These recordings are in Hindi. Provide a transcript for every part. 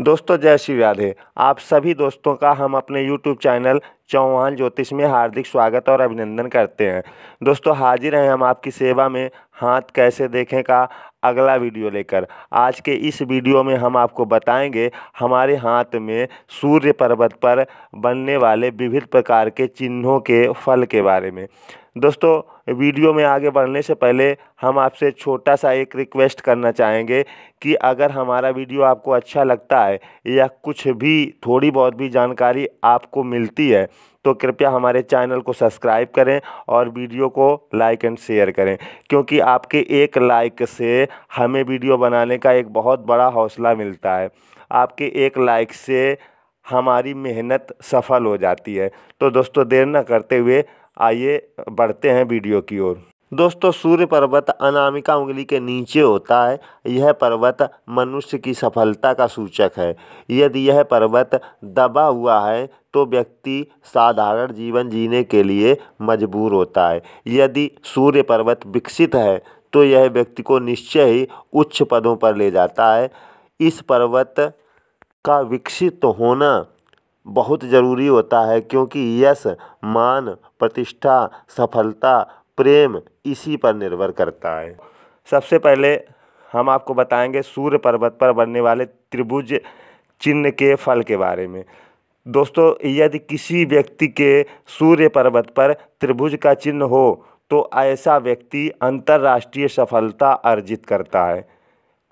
दोस्तों जय श्री राधे आप सभी दोस्तों का हम अपने YouTube चैनल चौहान ज्योतिष में हार्दिक स्वागत और अभिनंदन करते हैं दोस्तों हाजिर हैं हम आपकी सेवा में हाथ कैसे देखें का अगला वीडियो लेकर आज के इस वीडियो में हम आपको बताएंगे हमारे हाथ में सूर्य पर्वत पर बनने वाले विभिन्न प्रकार के चिन्हों के फल के बारे में दोस्तों वीडियो में आगे बढ़ने से पहले हम आपसे छोटा सा एक रिक्वेस्ट करना चाहेंगे कि अगर हमारा वीडियो आपको अच्छा लगता है या कुछ भी थोड़ी बहुत भी जानकारी आपको मिलती है तो कृपया हमारे चैनल को सब्सक्राइब करें और वीडियो को लाइक एंड शेयर करें क्योंकि आपके एक लाइक से हमें वीडियो बनाने का एक बहुत बड़ा हौसला मिलता है आपके एक लाइक से हमारी मेहनत सफल हो जाती है तो दोस्तों देर न करते हुए आइए बढ़ते हैं वीडियो की ओर दोस्तों सूर्य पर्वत अनामिका उंगली के नीचे होता है यह पर्वत मनुष्य की सफलता का सूचक है यदि यह पर्वत दबा हुआ है तो व्यक्ति साधारण जीवन जीने के लिए मजबूर होता है यदि सूर्य पर्वत विकसित है तो यह व्यक्ति को निश्चय ही उच्च पदों पर ले जाता है इस पर्वत का विकसित होना बहुत ज़रूरी होता है क्योंकि यश मान प्रतिष्ठा सफलता प्रेम इसी पर निर्भर करता है सबसे पहले हम आपको बताएंगे सूर्य पर्वत पर बनने वाले त्रिभुज चिन्ह के फल के बारे में दोस्तों यदि किसी व्यक्ति के सूर्य पर्वत पर त्रिभुज का चिन्ह हो तो ऐसा व्यक्ति अंतर्राष्ट्रीय सफलता अर्जित करता है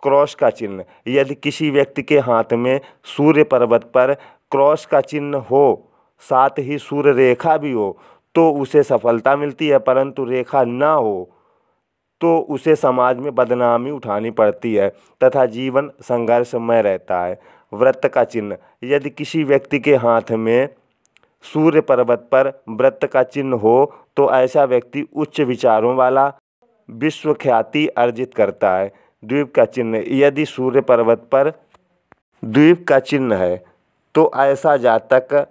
क्रॉस का चिन्ह यदि किसी व्यक्ति के हाथ में सूर्य पर्वत पर क्रॉस का चिन्ह हो साथ ही सूर्य रेखा भी हो तो उसे सफलता मिलती है परंतु रेखा ना हो तो उसे समाज में बदनामी उठानी पड़ती है तथा जीवन संघर्षमय रहता है व्रत का चिन्ह यदि किसी व्यक्ति के हाथ में सूर्य पर्वत पर व्रत का चिन्ह हो तो ऐसा व्यक्ति उच्च विचारों वाला विश्व ख्याति अर्जित करता है द्वीप का चिन्ह यदि सूर्य पर्वत पर द्वीप का चिन्ह है तो ऐसा जातक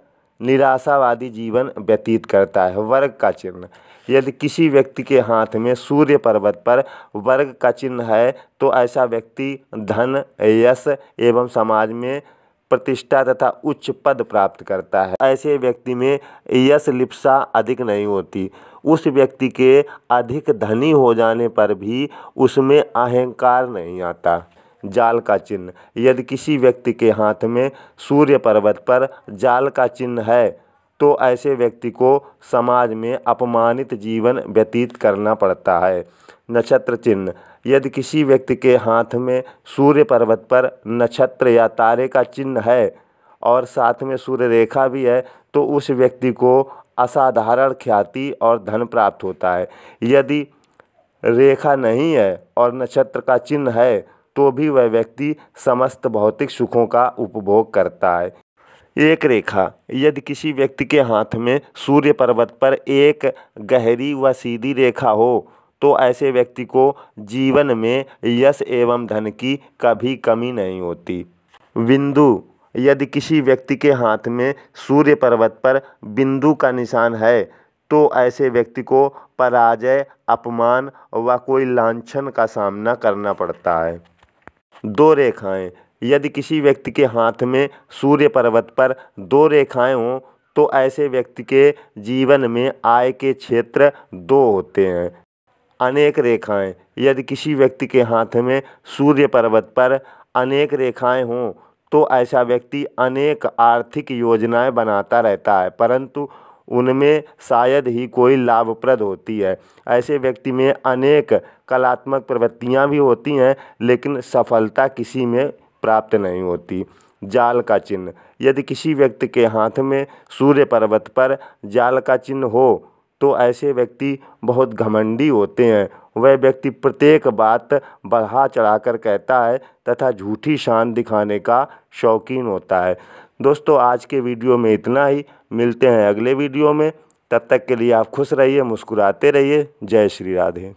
निराशावादी जीवन व्यतीत करता है वर्ग का चिन्ह यदि किसी व्यक्ति के हाथ में सूर्य पर्वत पर वर्ग का चिन्ह है तो ऐसा व्यक्ति धन यश एवं समाज में प्रतिष्ठा तथा उच्च पद प्राप्त करता है ऐसे व्यक्ति में यश लिप्सा अधिक नहीं होती उस व्यक्ति के अधिक धनी हो जाने पर भी उसमें अहंकार नहीं आता जाल का चिन्ह यदि किसी व्यक्ति के हाथ में सूर्य पर्वत पर जाल का चिन्ह है तो ऐसे व्यक्ति को समाज में अपमानित जीवन व्यतीत करना पड़ता है नक्षत्र चिन्ह यदि किसी व्यक्ति के हाथ में सूर्य पर्वत पर नक्षत्र या तारे का चिन्ह है और साथ में सूर्य रेखा भी है तो उस व्यक्ति को असाधारण ख्याति और धन प्राप्त होता है यदि रेखा नहीं है और नक्षत्र का चिन्ह है तो भी वह व्यक्ति समस्त भौतिक सुखों का उपभोग करता है एक रेखा यदि किसी व्यक्ति के हाथ में सूर्य पर्वत पर एक गहरी व सीधी रेखा हो तो ऐसे व्यक्ति को जीवन में यश एवं धन की कभी कमी नहीं होती बिंदु यदि किसी व्यक्ति के हाथ में सूर्य पर्वत पर बिंदु का निशान है तो ऐसे व्यक्ति को पराजय अपमान व कोई लांछन का सामना करना पड़ता है दो रेखाएँ यदि किसी व्यक्ति के हाथ में सूर्य पर्वत पर दो रेखाएँ हों तो ऐसे व्यक्ति के जीवन में आय के क्षेत्र दो होते हैं अनेक रेखाएँ यदि किसी व्यक्ति के हाथ में सूर्य पर्वत पर अनेक रेखाएँ हों तो ऐसा व्यक्ति अनेक आर्थिक योजनाएँ बनाता रहता है परंतु उनमें शायद ही कोई लाभप्रद होती है ऐसे व्यक्ति में अनेक कलात्मक प्रवृत्तियाँ भी होती हैं लेकिन सफलता किसी में प्राप्त नहीं होती जाल का चिन्ह यदि किसी व्यक्ति के हाथ में सूर्य पर्वत पर जाल का चिन्ह हो तो ऐसे व्यक्ति बहुत घमंडी होते हैं वह व्यक्ति प्रत्येक बात बढ़ा चढ़ा कर कहता है तथा झूठी शान दिखाने का शौकीन होता है दोस्तों आज के वीडियो में इतना ही मिलते हैं अगले वीडियो में तब तक के लिए आप खुश रहिए मुस्कुराते रहिए जय श्री राधे